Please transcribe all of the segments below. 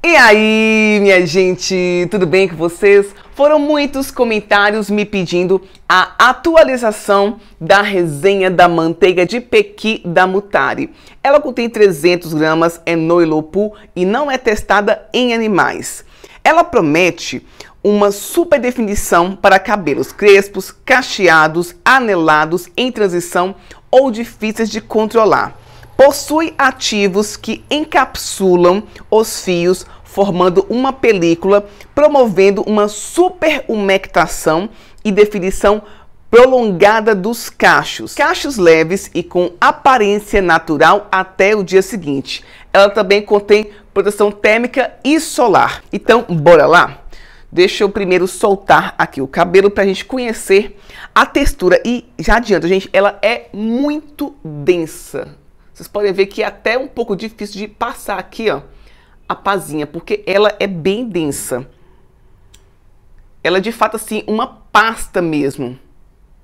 E aí, minha gente, tudo bem com vocês? Foram muitos comentários me pedindo a atualização da resenha da manteiga de pequi da Mutari. Ela contém 300 gramas, é noilopu e não é testada em animais. Ela promete uma super definição para cabelos crespos, cacheados, anelados, em transição ou difíceis de controlar possui ativos que encapsulam os fios, formando uma película, promovendo uma superumectação e definição prolongada dos cachos. Cachos leves e com aparência natural até o dia seguinte. Ela também contém proteção térmica e solar. Então, bora lá? Deixa eu primeiro soltar aqui o cabelo para a gente conhecer a textura. E já adianta, gente, ela é muito densa vocês podem ver que é até um pouco difícil de passar aqui, ó, a pazinha, porque ela é bem densa. Ela é de fato assim uma pasta mesmo.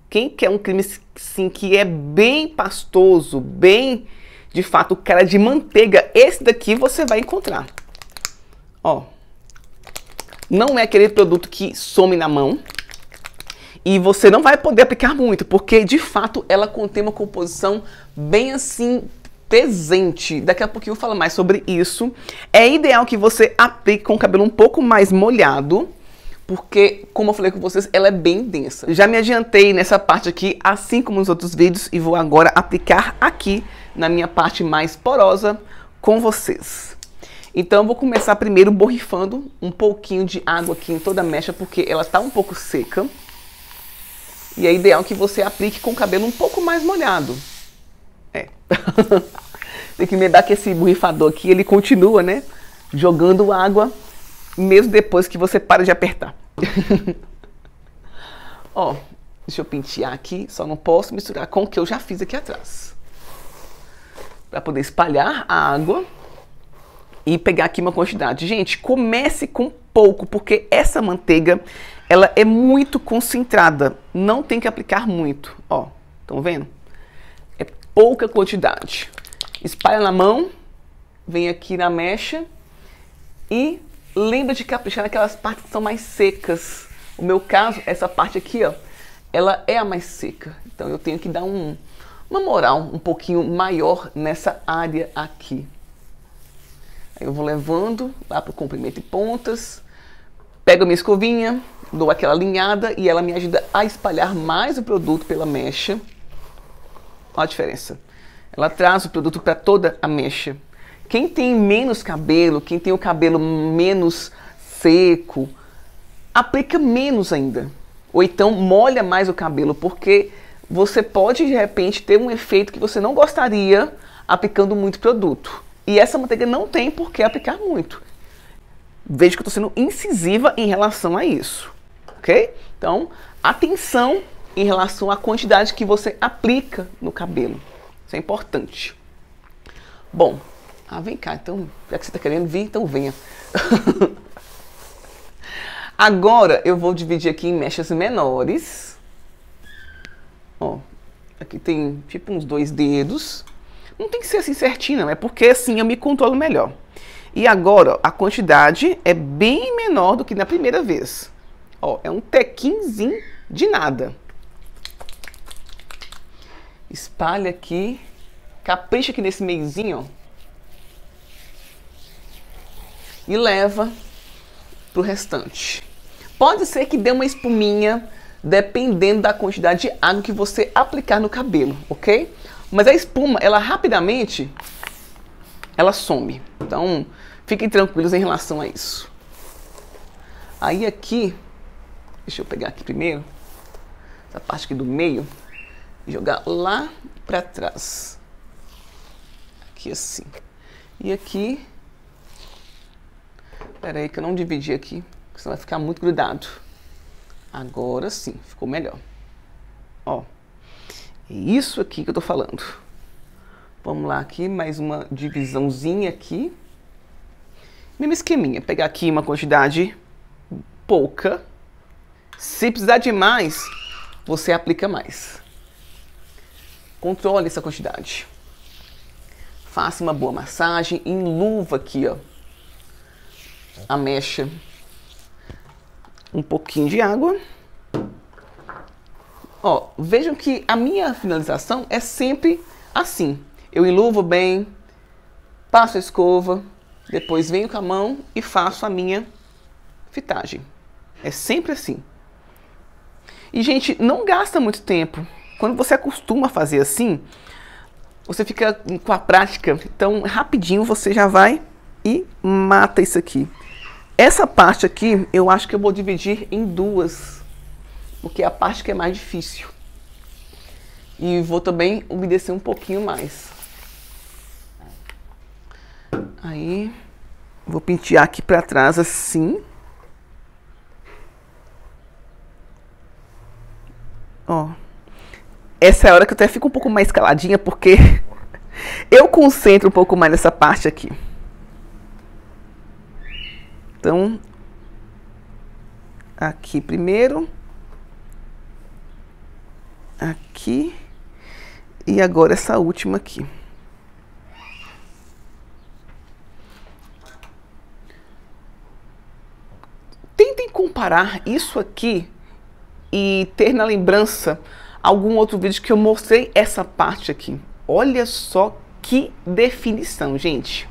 Quem quer um creme assim que é bem pastoso, bem de fato cara de manteiga, esse daqui você vai encontrar. Ó. Não é aquele produto que some na mão, e você não vai poder aplicar muito, porque de fato ela contém uma composição bem assim presente. Daqui a pouquinho eu falo mais sobre isso. É ideal que você aplique com o cabelo um pouco mais molhado, porque, como eu falei com vocês, ela é bem densa. Já me adiantei nessa parte aqui, assim como nos outros vídeos, e vou agora aplicar aqui na minha parte mais porosa com vocês. Então eu vou começar primeiro borrifando um pouquinho de água aqui em toda a mecha, porque ela está um pouco seca. E é ideal que você aplique com o cabelo um pouco mais molhado. É. Tem que emendar que esse borrifador aqui, ele continua, né? Jogando água, mesmo depois que você para de apertar. Ó, deixa eu pentear aqui, só não posso misturar com o que eu já fiz aqui atrás. Para poder espalhar a água e pegar aqui uma quantidade. Gente, comece com pouco, porque essa manteiga, ela é muito concentrada. Não tem que aplicar muito, ó. Estão vendo? pouca quantidade. Espalha na mão, vem aqui na mecha e lembra de caprichar naquelas partes que são mais secas. O meu caso, essa parte aqui, ó, ela é a mais seca. Então eu tenho que dar um, uma moral um pouquinho maior nessa área aqui. Aí eu vou levando lá para o comprimento e pontas, pego a minha escovinha, dou aquela alinhada e ela me ajuda a espalhar mais o produto pela mecha. Olha a diferença. Ela traz o produto para toda a mecha. Quem tem menos cabelo, quem tem o cabelo menos seco, aplica menos ainda. Ou então molha mais o cabelo, porque você pode de repente ter um efeito que você não gostaria aplicando muito produto. E essa manteiga não tem por que aplicar muito. Veja que eu estou sendo incisiva em relação a isso. Ok? Então, atenção em relação à quantidade que você aplica no cabelo. Isso é importante. Bom, ah, vem cá, então, já que você está querendo vir, então venha. Agora eu vou dividir aqui em mechas menores. Ó, aqui tem tipo uns dois dedos. Não tem que ser assim certinho, não. É porque assim eu me controlo melhor. E agora, ó, a quantidade é bem menor do que na primeira vez. Ó, é um tequinzinho de nada. Espalha aqui. Capricha aqui nesse meizinho, ó. E leva pro restante. Pode ser que dê uma espuminha, dependendo da quantidade de água que você aplicar no cabelo, ok? Mas a espuma, ela rapidamente, ela some. Então, fiquem tranquilos em relação a isso. Aí aqui, deixa eu pegar aqui primeiro, essa parte aqui do meio jogar lá para trás. Aqui assim. E aqui... Pera aí que eu não dividi aqui, senão vai ficar muito grudado. Agora sim, ficou melhor. Ó, é isso aqui que eu tô falando. Vamos lá aqui, mais uma divisãozinha aqui. Mesmo esqueminha, pegar aqui uma quantidade pouca. Se precisar de mais, você aplica mais. Controle essa quantidade. Faça uma boa massagem. Enluva aqui, ó. A mecha. Um pouquinho de água. Ó, vejam que a minha finalização é sempre assim. Eu enluvo bem, passo a escova, depois venho com a mão e faço a minha fitagem. É sempre assim. E, gente, não gasta muito tempo quando você acostuma a fazer assim, você fica com a prática, então rapidinho você já vai e mata isso aqui. Essa parte aqui, eu acho que eu vou dividir em duas, porque é a parte que é mais difícil. E vou também umedecer um pouquinho mais. Aí, vou pentear aqui para trás assim. Ó essa é a hora que eu até fico um pouco mais caladinha, porque eu concentro um pouco mais nessa parte aqui. Então, aqui primeiro, aqui, e agora essa última aqui. Tentem comparar isso aqui e ter na lembrança algum outro vídeo que eu mostrei essa parte aqui. Olha só que definição, gente.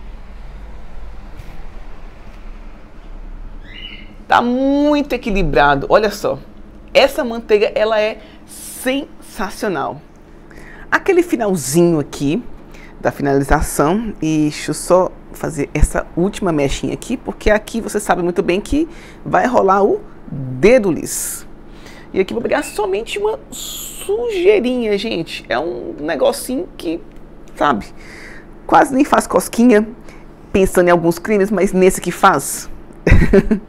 Tá muito equilibrado, olha só. Essa manteiga, ela é sensacional. Aquele finalzinho aqui, da finalização, e deixa eu só fazer essa última mechinha aqui, porque aqui você sabe muito bem que vai rolar o dedo liso. E aqui vou pegar somente uma sujeirinha, gente. É um negocinho que, sabe, quase nem faz cosquinha, pensando em alguns crimes, mas nesse que faz.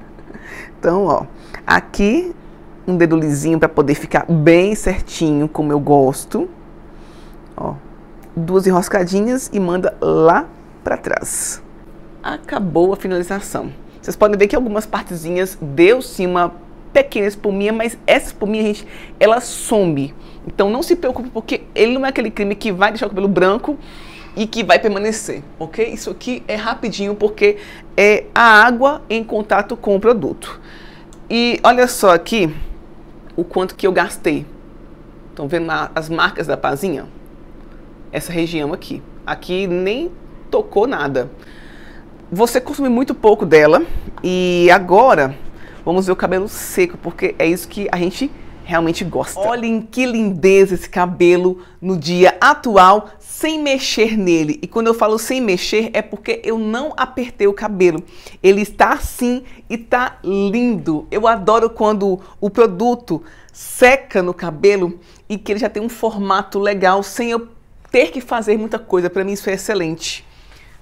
então, ó, aqui um dedo lisinho para poder ficar bem certinho, como eu gosto. Ó, duas enroscadinhas e manda lá para trás. Acabou a finalização. Vocês podem ver que algumas partezinhas deu sim uma pequena espuminha, mas essa espuminha, gente, ela some. Então não se preocupe, porque ele não é aquele creme que vai deixar o cabelo branco e que vai permanecer, ok? Isso aqui é rapidinho, porque é a água em contato com o produto. E olha só aqui o quanto que eu gastei. Estão vendo as marcas da pazinha? Essa região aqui. Aqui nem tocou nada. Você consome muito pouco dela e agora vamos ver o cabelo seco, porque é isso que a gente realmente gosta. Olhem que lindeza esse cabelo no dia atual, sem mexer nele. E quando eu falo sem mexer, é porque eu não apertei o cabelo. Ele está assim e tá lindo. Eu adoro quando o produto seca no cabelo e que ele já tem um formato legal, sem eu ter que fazer muita coisa. Para mim isso é excelente.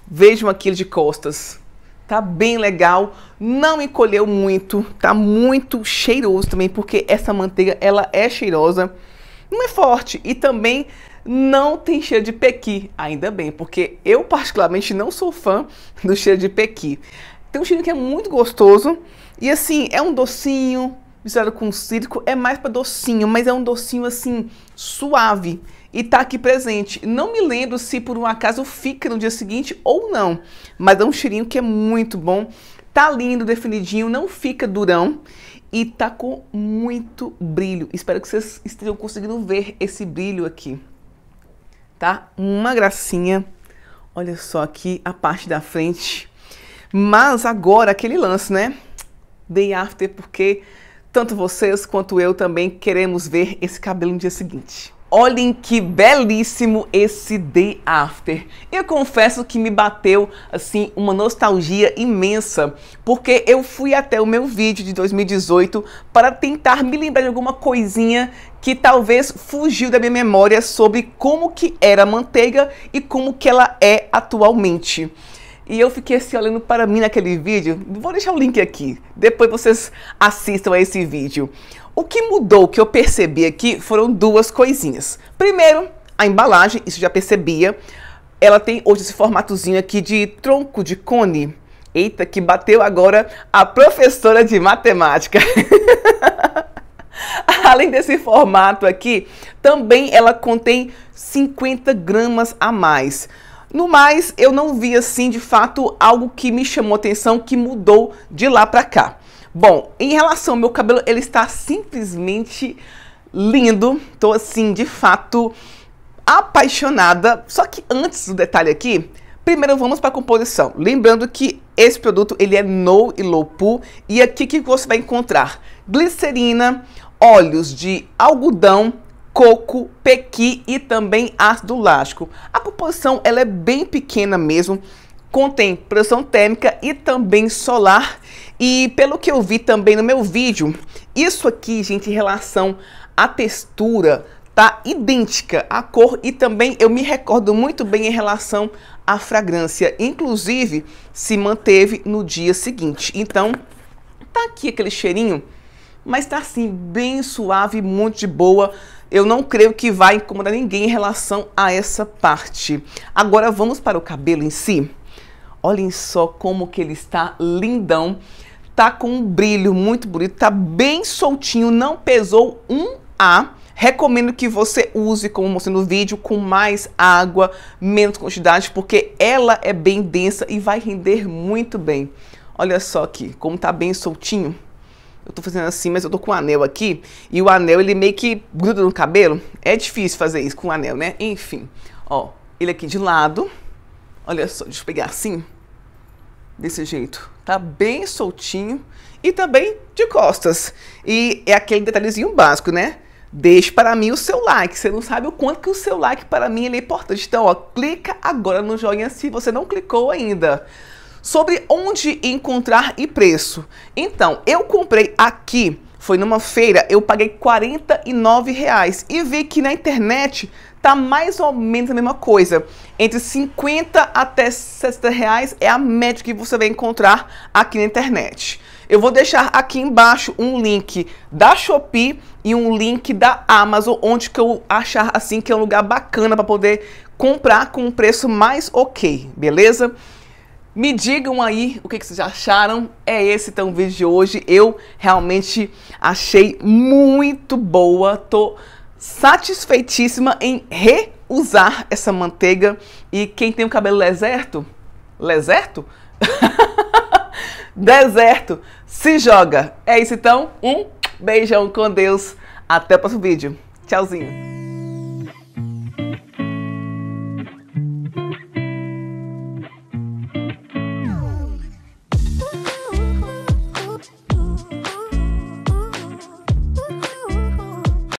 Vejam aquilo de costas tá bem legal, não encolheu muito, tá muito cheiroso também, porque essa manteiga ela é cheirosa, não é forte e também não tem cheiro de pequi, ainda bem, porque eu particularmente não sou fã do cheiro de pequi. Tem um cheiro que é muito gostoso e assim, é um docinho misturado com cítrico, é mais para docinho, mas é um docinho assim suave e está aqui presente. Não me lembro se por um acaso fica no dia seguinte ou não, mas é um cheirinho que é muito bom. Tá lindo, definidinho, não fica durão e tá com muito brilho. Espero que vocês estejam conseguindo ver esse brilho aqui. Tá? Uma gracinha. Olha só aqui a parte da frente. Mas agora aquele lance, né? Day after, porque tanto vocês quanto eu também queremos ver esse cabelo no dia seguinte. Olhem que belíssimo esse day after. Eu confesso que me bateu assim uma nostalgia imensa, porque eu fui até o meu vídeo de 2018 para tentar me lembrar de alguma coisinha que talvez fugiu da minha memória sobre como que era a manteiga e como que ela é atualmente. E eu fiquei assim olhando para mim naquele vídeo. Vou deixar o link aqui. Depois vocês assistam a esse vídeo. O que mudou, que eu percebi aqui, foram duas coisinhas. Primeiro, a embalagem, isso já percebia. Ela tem hoje esse formatozinho aqui de tronco de cone. Eita, que bateu agora a professora de matemática. Além desse formato aqui, também ela contém 50 gramas a mais. No mais, eu não vi assim de fato algo que me chamou atenção, que mudou de lá para cá. Bom, em relação ao meu cabelo, ele está simplesmente lindo. Tô assim, de fato, apaixonada. Só que antes do detalhe aqui, primeiro vamos para a composição. Lembrando que esse produto ele é no e low poo e aqui que você vai encontrar glicerina, óleos de algodão, coco, pequi e também ácido láctico A composição ela é bem pequena mesmo, contém produção térmica e também solar. E pelo que eu vi também no meu vídeo, isso aqui, gente, em relação à textura, tá idêntica à cor e também eu me recordo muito bem em relação à fragrância. Inclusive, se manteve no dia seguinte. Então, tá aqui aquele cheirinho, mas tá assim, bem suave, muito de boa. Eu não creio que vai incomodar ninguém em relação a essa parte. Agora vamos para o cabelo em si. Olhem só como que ele está lindão. Tá com um brilho muito bonito, tá bem soltinho, não pesou um A. Recomendo que você use, como mostrei no vídeo, com mais água, menos quantidade, porque ela é bem densa e vai render muito bem. Olha só aqui, como tá bem soltinho. Eu tô fazendo assim, mas eu tô com o um anel aqui. E o anel, ele meio que gruda no cabelo. É difícil fazer isso com o um anel, né? Enfim, ó, ele aqui de lado. Olha só, deixa eu pegar assim desse jeito. Tá bem soltinho e também de costas. E é aquele detalhezinho básico, né? Deixe para mim o seu like. Você não sabe o quanto que o seu like para mim é importante. Então, ó, clica agora no joinha se você não clicou ainda. Sobre onde encontrar e preço. Então, eu comprei aqui foi numa feira, eu paguei 49 reais e vi que na internet tá mais ou menos a mesma coisa. Entre 50 até 60 reais é a média que você vai encontrar aqui na internet. Eu vou deixar aqui embaixo um link da Shopee e um link da Amazon, onde que eu achar assim que é um lugar bacana para poder comprar com um preço mais ok, beleza? Me digam aí o que, que, vocês acharam. É esse então o vídeo de hoje. Eu realmente achei muito boa. Tô satisfeitíssima em reusar essa manteiga. E quem tem o cabelo deserto, deserto? deserto, se joga. É isso então. Um beijão com Deus. Até o próximo vídeo. Tchauzinho.